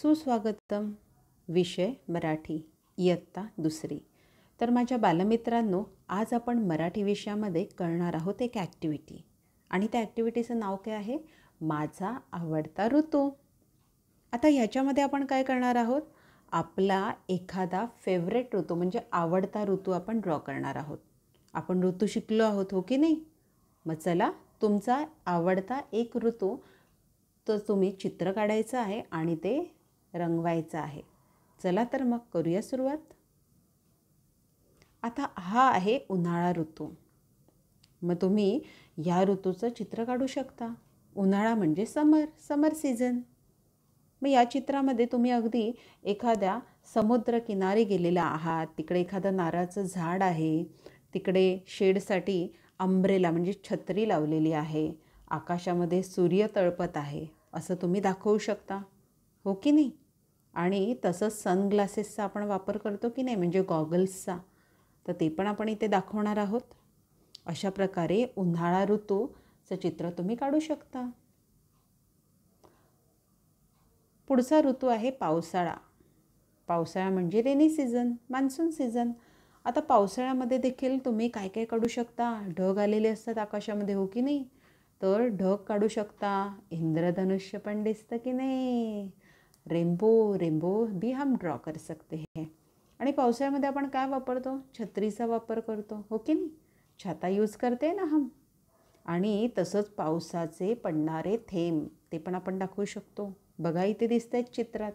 सुस्वागतम विषय मराठी इयत्ता दुसरी तर माझ्या बालमित्रांनो आज आपण मराठी विषयामध्ये करणार आहोत एक ॲक्टिव्हिटी आणि त्या ॲक्टिव्हिटीचं नाव काय आहे माझा आवडता ऋतू आता ह्याच्यामध्ये आपण काय करणार आहोत आपला एखादा फेवरेट ऋतू म्हणजे आवडता ऋतू आपण ड्रॉ करणार आहोत आपण ऋतू शिकलो आहोत हो की नाही मग चला तुमचा आवडता एक ऋतू तर तुम्ही चित्र काढायचं आहे आणि ते रंगवायचा आहे चला तर मग करूया सुरुवात आता हा आहे उन्हाळा ऋतू मग तुम्ही या ऋतूचं चित्र काढू शकता उन्हाळा म्हणजे समर समर सीझन मग या चित्रामध्ये तुम्ही अगदी एखाद्या समुद्रकिनारी गेलेला आहात तिकडे एखादं नारळाचं झाड आहे तिकडे शेडसाठी अंब्रेला म्हणजे छत्री लावलेली आहे आकाशामध्ये सूर्य तळपत आहे असं तुम्ही दाखवू शकता हो की नाही आणि तसंच सनग्लासेसचा आपण वापर करतो की नाही म्हणजे गॉगल्सचा तर ते पण आपण इथे दाखवणार आहोत अशा प्रकारे उन्हाळा ऋतूचं चित्र तुम्ही काढू शकता पुढचा ऋतू आहे पावसाळा पावसाळा म्हणजे रेनी सीझन मान्सून सीझन आता पावसाळ्यामध्ये देखील तुम्ही काय काय काढू शकता ढग आलेले असतात आकाशामध्ये हो की नाही तर ढग काढू शकता इंद्रधनुष्य पण दिसतं की नाही रेनबो रेनबो बी हम ड्रॉ कर सकते हैं आणि पावसाळ्यामध्ये आपण काय वापरतो छत्रीचा वापर करतो हो की नाही छाता यूज करते ना हम आणि तसंच पावसाचे पडणारे थेंब ते पण आपण दाखवू शकतो बघा इथे दिसत आहेत चित्रात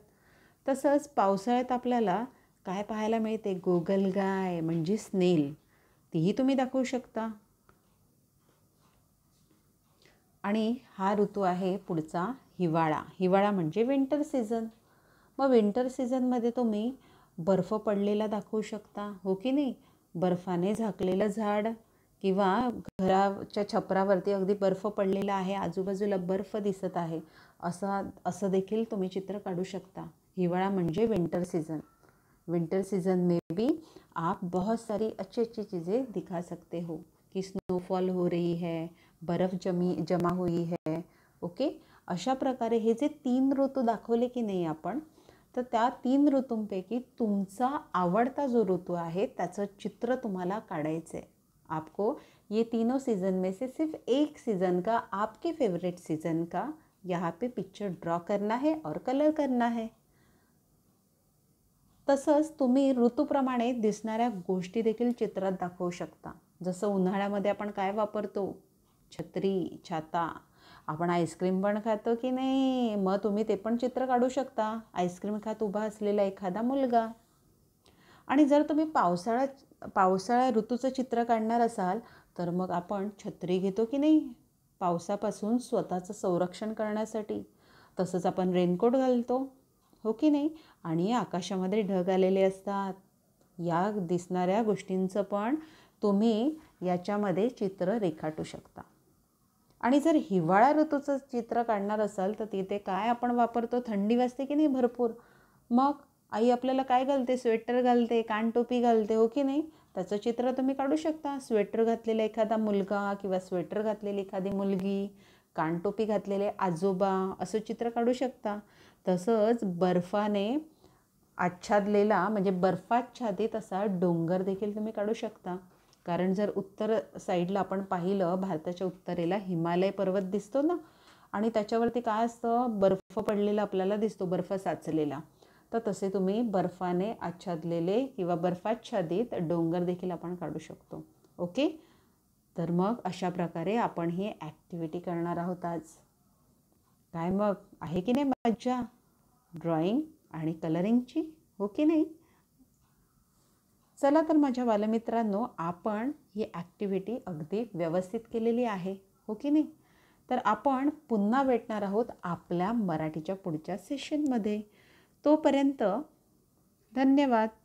तसंच पावसाळ्यात आपल्याला काय पाहायला मिळते गोगलगाय म्हणजे स्नेल तीही तुम्ही दाखवू शकता आणि हा ऋतू आहे पुढचा हिवाळा हिवाळा म्हणजे विंटर सीझन मग विंटर सीझनमध्ये तुम्ही बर्फ पडलेला दाखवू शकता हो की नाही बर्फाने झाकलेलं झाड किंवा घराच्या छपरावरती अगदी बर्फ पडलेला आहे आजूबाजूला बर्फ दिसत आहे असा असं देखील तुम्ही चित्र काढू शकता हिवाळा म्हणजे विंटर सीजन विंटर सीजन मे बी आप बहुत सारी अच्छी अच्छी चीजे दिखा सकते हो की स्नोफॉल हो रही है बर्फ़ जमी जमा हुई है ओके अशा प्रकारे हे जे तीन ऋतू दाखवले की नाही आपण तर त्या तीन ऋतूंपैकी तुमचा आवडता जो ऋतू आहे त्याचं चित्र तुम्हाला काढायचं आहे आपको ये तीनों सीज़न में से सिर्फ एक सीज़न का आपके फेवरेट सीज़न का यहाँ पे पिक्चर ड्रॉ करना है और कलर करना है तसंच तुम्ही ऋतूप्रमाणे दिसणाऱ्या गोष्टी देखील चित्रात दाखवू शकता जसं उन्हाळ्यामध्ये आपण काय वापरतो छत्री छाता आपण आईस्क्रीम पण खातो की नाही मग तुम्ही ते पण चित्र काढू शकता आईस्क्रीम खात उभा असलेला एखादा मुलगा आणि जर तुम्ही पावसाळ्या पावसाळ्या ऋतूचं चित्र काढणार असाल तर मग आपण छत्री घेतो की नाही पावसापासून स्वतःचं संरक्षण करण्यासाठी तसंच आपण रेनकोट घालतो हो की नाही आणि आकाशामध्ये ढग आलेले असतात या दिसणाऱ्या गोष्टींचं पण तुम्ही याच्यामध्ये चित्र रेखाटू शकता आणि जर हिवाळा ऋतूचं चित्र काढणार असाल तर तिथे काय आपण वापरतो थंडी वाजते की नाही भरपूर मग आई आपल्याला काय घालते स्वेटर घालते कानटोपी घालते हो की नाही त्याचं चित्र तुम्ही काढू शकता स्वेटर घातलेला एखादा मुलगा किंवा स्वेटर घातलेली एखादी मुलगी कानटोपी घातलेले आजोबा असं चित्र काढू शकता तसंच बर्फाने आच्छादलेला म्हणजे बर्फाच्छादित असा डोंगर देखील तुम्ही काढू शकता कारण जर उत्तर साईडला आपण पाहिलं भारताच्या उत्तरेला हिमालय पर्वत दिसतो ना आणि त्याच्यावरती काय असतं बर्फ पडलेला आपल्याला दिसतो बर्फ साचलेला तर तसे तुम्ही बर्फाने आच्छादलेले किंवा बर्फाच्छादित डोंगर देखील आपण काढू शकतो ओके तर मग अशा प्रकारे आपण ही ॲक्टिव्हिटी करणार आहोत आज काय मग आहे की नाही मज्जा ड्रॉइंग आणि कलरिंगची हो की नाही चला तर माझ्या बालमित्रांनो आपण ही ॲक्टिव्हिटी अगदी व्यवस्थित केलेली आहे हो की नाही तर आपण पुन्हा भेटणार आहोत आपल्या मराठीच्या पुढच्या सेशनमध्ये तोपर्यंत धन्यवाद